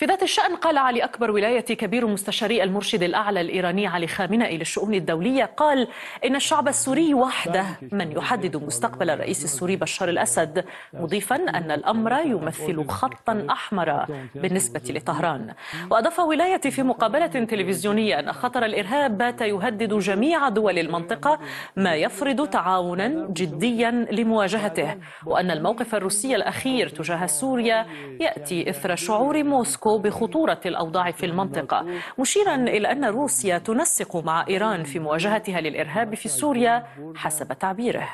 في ذات الشأن قال علي أكبر ولاية كبير مستشاري المرشد الأعلى الإيراني علي خامنئي للشؤون الدولية قال إن الشعب السوري وحده من يحدد مستقبل الرئيس السوري بشار الأسد مضيفا أن الأمر يمثل خطا أحمر بالنسبة لطهران وأضاف ولاية في مقابلة تلفزيونية أن خطر الإرهاب بات يهدد جميع دول المنطقة ما يفرض تعاونا جديا لمواجهته وأن الموقف الروسي الأخير تجاه سوريا يأتي إثر شعور موسكو موسكو بخطورة الأوضاع في المنطقة مشيرا إلى أن روسيا تنسق مع إيران في مواجهتها للإرهاب في سوريا حسب تعبيره